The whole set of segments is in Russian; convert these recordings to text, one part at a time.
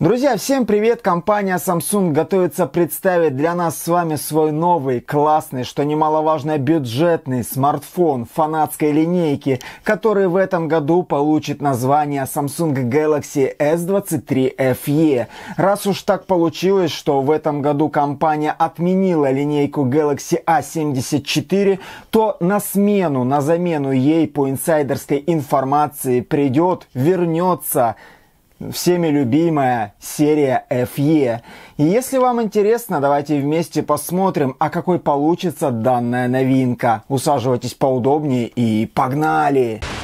Друзья, всем привет! Компания Samsung готовится представить для нас с вами свой новый, классный, что немаловажно, бюджетный смартфон фанатской линейки, который в этом году получит название Samsung Galaxy S23 FE. Раз уж так получилось, что в этом году компания отменила линейку Galaxy A74, то на смену, на замену ей по инсайдерской информации придет, вернется всеми любимая серия FE. И если вам интересно, давайте вместе посмотрим, а какой получится данная новинка. Усаживайтесь поудобнее и погнали! Погнали!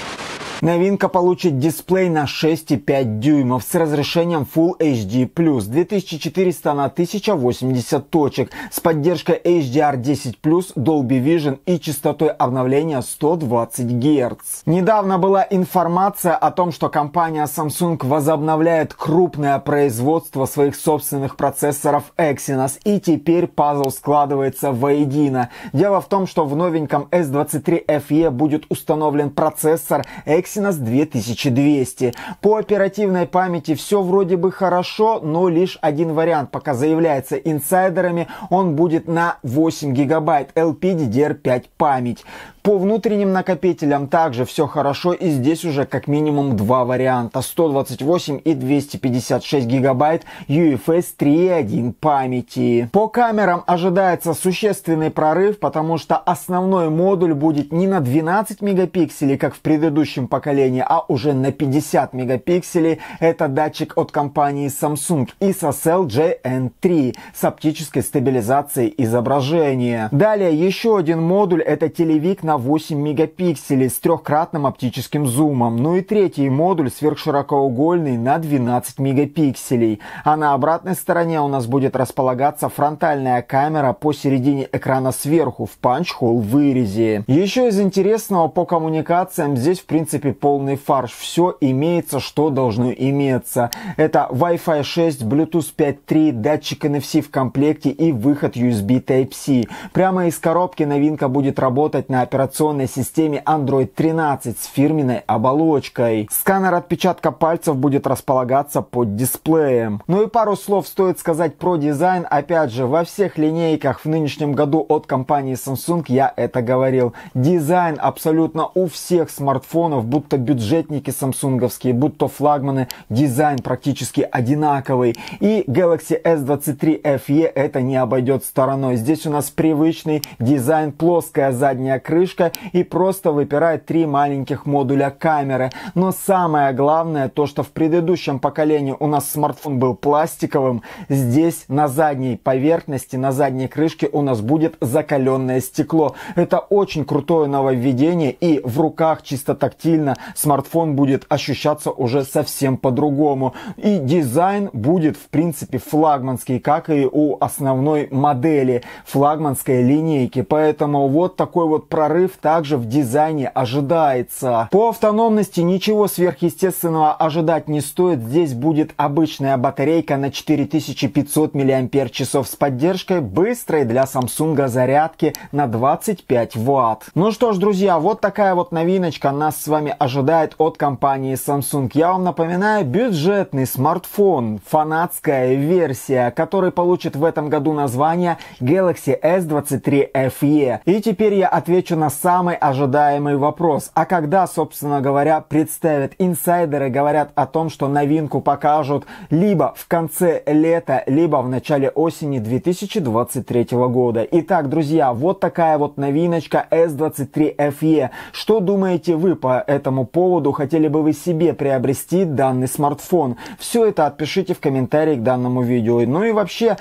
Новинка получит дисплей на 6,5 дюймов с разрешением Full HD+, 2400 на 1080 точек, с поддержкой HDR10+, Dolby Vision и частотой обновления 120 Гц. Недавно была информация о том, что компания Samsung возобновляет крупное производство своих собственных процессоров Exynos, и теперь пазл складывается воедино. Дело в том, что в новеньком S23 FE будет установлен процессор Exynos Exynos 2200. По оперативной памяти все вроде бы хорошо, но лишь один вариант пока заявляется инсайдерами. Он будет на 8 гигабайт LPDDR5 память. По внутренним накопителям также все хорошо и здесь уже как минимум два варианта 128 и 256 гигабайт UFS 3.1 памяти. По камерам ожидается существенный прорыв, потому что основной модуль будет не на 12 мегапикселей, как в предыдущем поколении, а уже на 50 мегапикселей. Это датчик от компании Samsung ISOCELL JN3 с оптической стабилизацией изображения. Далее еще один модуль это телевик на 8 мегапикселей с трехкратным оптическим зумом. Ну и третий модуль сверхширокоугольный на 12 мегапикселей. А на обратной стороне у нас будет располагаться фронтальная камера посередине экрана сверху в панч-холл вырезе. Еще из интересного по коммуникациям здесь в принципе полный фарш. Все имеется, что должно иметься. Это Wi-Fi 6, Bluetooth 5.3, датчик NFC в комплекте и выход USB Type-C. Прямо из коробки новинка будет работать на оперативном операционной системе Android 13 с фирменной оболочкой. Сканер отпечатка пальцев будет располагаться под дисплеем. Ну и пару слов стоит сказать про дизайн. Опять же, во всех линейках в нынешнем году от компании Samsung я это говорил. Дизайн абсолютно у всех смартфонов, будто бюджетники самсунговские, будто флагманы, дизайн практически одинаковый. И Galaxy S23 FE это не обойдет стороной. Здесь у нас привычный дизайн, плоская задняя крышка крышка и просто выпирает три маленьких модуля камеры. Но самое главное, то что в предыдущем поколении у нас смартфон был пластиковым, здесь на задней поверхности, на задней крышке у нас будет закаленное стекло. Это очень крутое нововведение и в руках чисто тактильно смартфон будет ощущаться уже совсем по-другому. И дизайн будет в принципе флагманский, как и у основной модели флагманской линейки. Поэтому вот такой вот прорыв прорыв также в дизайне ожидается. По автономности ничего сверхъестественного ожидать не стоит. Здесь будет обычная батарейка на 4500 мАч с поддержкой быстрой для Samsung зарядки на 25 Вт. Ну что ж, друзья, вот такая вот новиночка нас с вами ожидает от компании Samsung. Я вам напоминаю, бюджетный смартфон, фанатская версия, который получит в этом году название Galaxy S23 FE. И теперь я отвечу на собственно, самый ожидаемый вопрос. А когда, собственно говоря, представят? Инсайдеры говорят о том, что новинку покажут либо в конце лета, либо в начале осени 2023 года. Итак, друзья, вот такая вот новиночка S23FE. Что думаете вы по этому поводу? Хотели бы вы себе приобрести данный смартфон? Все это отпишите в комментарии к данному видео. Ну и вообще,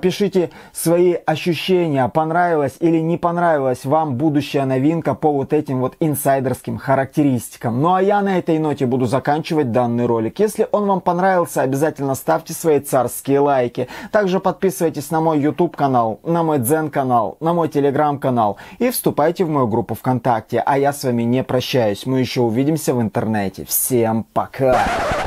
пишите свои ощущения, понравилось или не понравилось вам будущее следующая новинка по вот этим вот инсайдерским характеристикам. Ну а я на этой ноте буду заканчивать данный ролик. Если он вам понравился, обязательно ставьте свои царские лайки. Также подписывайтесь на мой YouTube канал, на мой Дзен канал, на мой Телеграм канал и вступайте в мою группу ВКонтакте. А я с вами не прощаюсь. Мы еще увидимся в интернете. Всем пока!